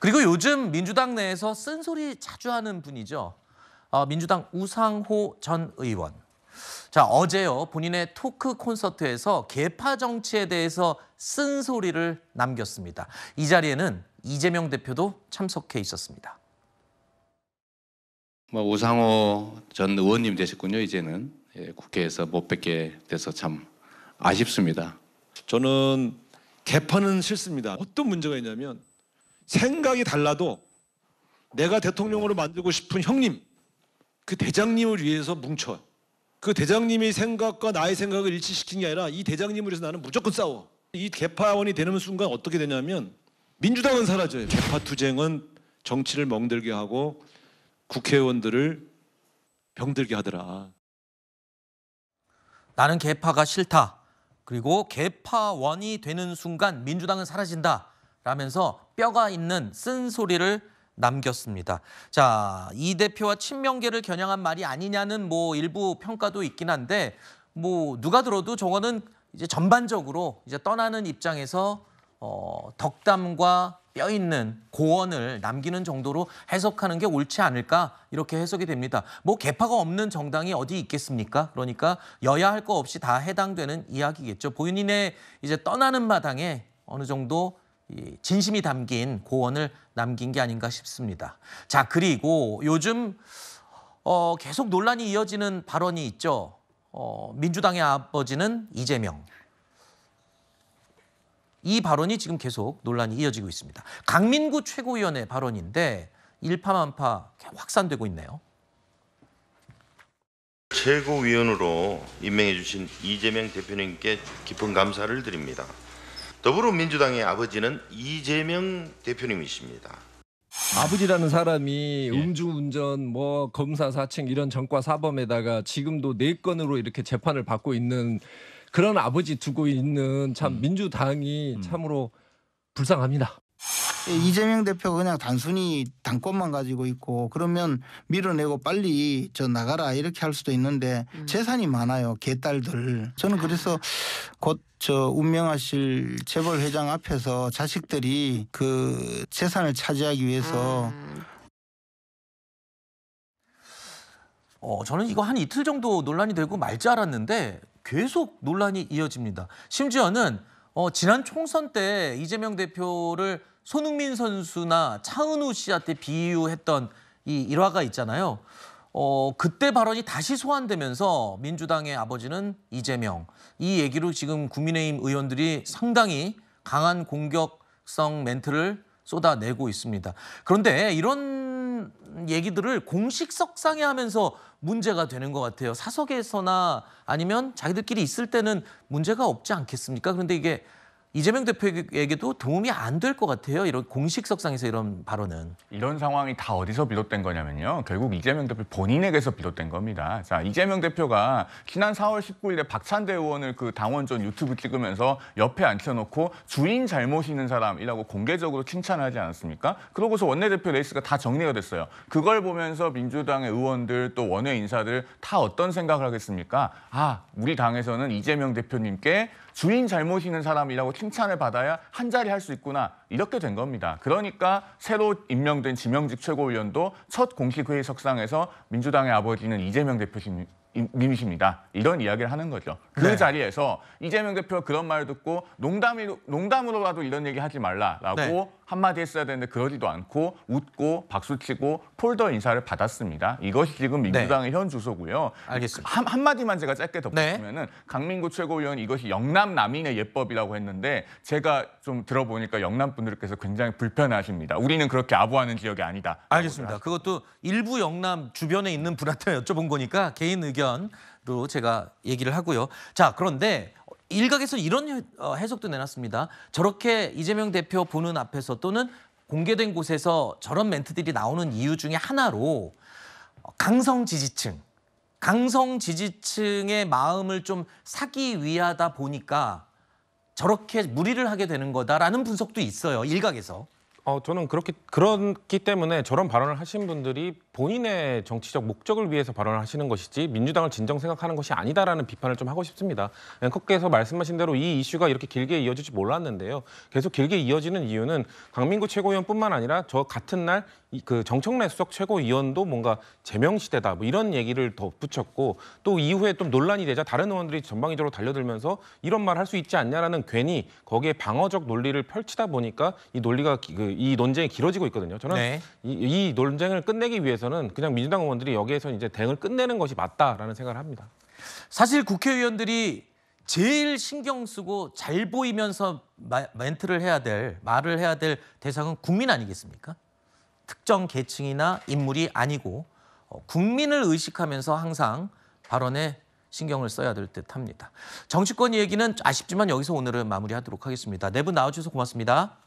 그리고 요즘 민주당 내에서 쓴소리 자주 하는 분이죠. 어, 민주당 우상호 전 의원. 자, 어제요. 본인의 토크 콘서트에서 개파 정치에 대해서 쓴소리를 남겼습니다. 이 자리에는 이재명 대표도 참석해 있었습니다. 뭐 우상호 전 의원님 되셨군요. 이제는 예, 국회에서 못 뵙게 돼서 참 아쉽습니다. 저는 개파는 싫습니다. 어떤 문제가 있냐면 생각이 달라도 내가 대통령으로 만들고 싶은 형님, 그 대장님을 위해서 뭉쳐. 그 대장님의 생각과 나의 생각을 일치시킨 게 아니라 이 대장님을 위해서 나는 무조건 싸워. 이 개파원이 되는 순간 어떻게 되냐면 민주당은 사라져요. 개파 투쟁은 정치를 멍들게 하고 국회의원들을 병들게 하더라. 나는 개파가 싫다. 그리고 개파원이 되는 순간 민주당은 사라진다. 라면서 뼈가 있는 쓴소리를 남겼습니다. 자, 이 대표와 친명계를 겨냥한 말이 아니냐는 뭐 일부 평가도 있긴 한데 뭐 누가 들어도 저거는 이제 전반적으로 이제 떠나는 입장에서 어, 덕담과 뼈 있는 고언을 남기는 정도로 해석하는 게 옳지 않을까 이렇게 해석이 됩니다. 뭐 개파가 없는 정당이 어디 있겠습니까? 그러니까 여야 할 거 없이 다 해당되는 이야기겠죠. 본인의 이제 떠나는 마당에 어느 정도 진심이 담긴 고언을 남긴 게 아닌가 싶습니다. 자, 그리고 요즘 어, 계속 논란이 이어지는 발언이 있죠. 어, 민주당의 아버지는 이재명. 이 발언이 지금 계속 논란이 이어지고 있습니다. 강민구 최고위원의 발언인데 일파만파 확산되고 있네요. 최고위원으로 임명해 주신 이재명 대표님께 깊은 감사를 드립니다. 더불어민주당의 아버지는 이재명 대표님이십니다. 아버지라는 사람이 예. 음주운전, 뭐 검사 사칭 이런 전과 사범에다가 지금도 네 건으로 이렇게 재판을 받고 있는 그런 아버지 두고 있는 참 음. 민주당이 음. 참으로 불쌍합니다. 예, 이재명 대표가 그냥 단순히 당권만 가지고 있고 그러면 밀어내고 빨리 저 나가라 이렇게 할 수도 있는데 음. 재산이 많아요 개딸들 저는 그래서 곧 저 운명하실 재벌 회장 앞에서 자식들이 그 재산을 차지하기 위해서 음. 어, 저는 이거 한 이틀 정도 논란이 되고 말지 알았는데 계속 논란이 이어집니다. 심지어는 어, 지난 총선 때 이재명 대표를 손흥민 선수나 차은우 씨한테 비유했던 이 일화가 있잖아요. 어, 그때 발언이 다시 소환되면서 민주당의 아버지는 이재명 이 얘기로 지금 국민의힘 의원들이 상당히 강한 공격성 멘트를 쏟아내고 있습니다. 그런데 이런 얘기들을 공식 석상에 하면서 문제가 되는 것 같아요. 사석에서나 아니면 자기들끼리 있을 때는 문제가 없지 않겠습니까? 그런데 이게 이재명 대표에게도 도움이 안 될 것 같아요. 이런 공식석상에서 이런 발언은. 이런 상황이 다 어디서 비롯된 거냐면요. 결국 이재명 대표 본인에게서 비롯된 겁니다. 자, 이재명 대표가 지난 4월 19일에 박찬대 의원을 그 당원전 유튜브 찍으면서 옆에 앉혀놓고 주인 잘못 있는 사람이라고 공개적으로 칭찬하지 않았습니까? 그러고서 원내대표 레이스가 다 정리가 됐어요. 그걸 보면서 민주당의 의원들 또 원외 인사들 다 어떤 생각을 하겠습니까? 아, 우리 당에서는 이재명 대표님께 주인 잘못 있는 사람이라고 칭찬을 받아야 한 자리 할 수 있구나 이렇게 된 겁니다. 그러니까 새로 임명된 지명직 최고위원도 첫 공식회의석상에서 민주당의 아버지는 이재명 대표님 이십니다 이런 이야기를 하는 거죠. 그 네. 자리에서 이재명 대표 그런 말 듣고 농담이, 농담으로라도 이런 얘기 하지 말라라고 네. 한마디 했어야 되는데 그러지도 않고 웃고 박수치고 폴더 인사를 받았습니다. 이것이 지금 네. 민주당의 네. 현 주소고요. 알겠습니다. 한, 한마디만 제가 짧게 덧붙이면 은 네. 강민구 최고위원 이것이 영남 남인의 예법이라고 했는데 제가 좀 들어보니까 영남 분들께서 굉장히 불편하십니다. 우리는 그렇게 아부하는 지역이 아니다. 알겠습니다. 그것도 일부 영남 주변에 있는 분한테 여쭤본 거니까 개인 의견으로 제가 얘기를 하고요. 자 그런데 일각에서 이런 어, 해석도 내놨습니다. 저렇게 이재명 대표 보는 앞에서 또는 공개된 곳에서 저런 멘트들이 나오는 이유 중에 하나로 강성 지지층, 강성 지지층의 마음을 좀 사기 위하다 보니까 저렇게 무리를 하게 되는 거다라는 분석도 있어요. 일각에서. 어, 저는 그렇기 그렇기 때문에 저런 발언을 하신 분들이 본인의 정치적 목적을 위해서 발언을 하시는 것이지 민주당을 진정 생각하는 것이 아니다라는 비판을 좀 하고 싶습니다. 앵커께서 말씀하신 대로 이 이슈가 이렇게 길게 이어질지 몰랐는데요. 계속 길게 이어지는 이유는 강민구 최고위원뿐만 아니라 저 같은 날 그 정청래 수석 최고위원도 뭔가 제명시대다 뭐 이런 얘기를 덧붙였고 또 이후에 좀 논란이 되자 다른 의원들이 전방위적으로 달려들면서 이런 말 할 수 있지 않냐라는 괜히 거기에 방어적 논리를 펼치다 보니까 이 논리가 그 이 논쟁이 길어지고 있거든요. 저는 네. 이, 이 논쟁을 끝내기 위해서 대해서는 그냥 민주당 의원들이 여기에서 이제 대응을 끝내는 것이 맞다라는 생각을 합니다. 사실 국회의원들이 제일 신경 쓰고 잘 보이면서 마, 멘트를 해야 될 말을 해야 될 대상은 국민 아니겠습니까? 특정 계층이나 인물이 아니고 어, 국민을 의식하면서 항상 발언에 신경을 써야 될 듯합니다. 정치권 얘기는 아쉽지만 여기서 오늘은 마무리하도록 하겠습니다. 네 분 나와주셔서 고맙습니다.